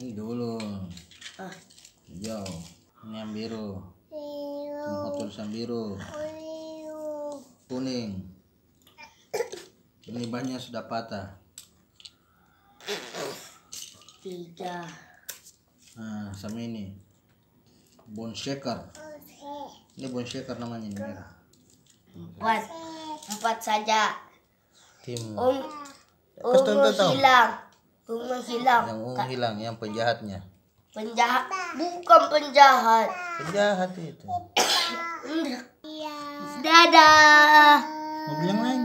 ini dulu ah. hijau ini yang biru biru tulisan biru kuning ini banyak sudah patah tiga nah sama ini bone shaker ini bone shaker namanya ini merah empat empat saja tim um, um, hilang menghilang yang menghilang yang penjahatnya penjahat bukan penjahat penjahat itu dadah iya. mau bilang lagi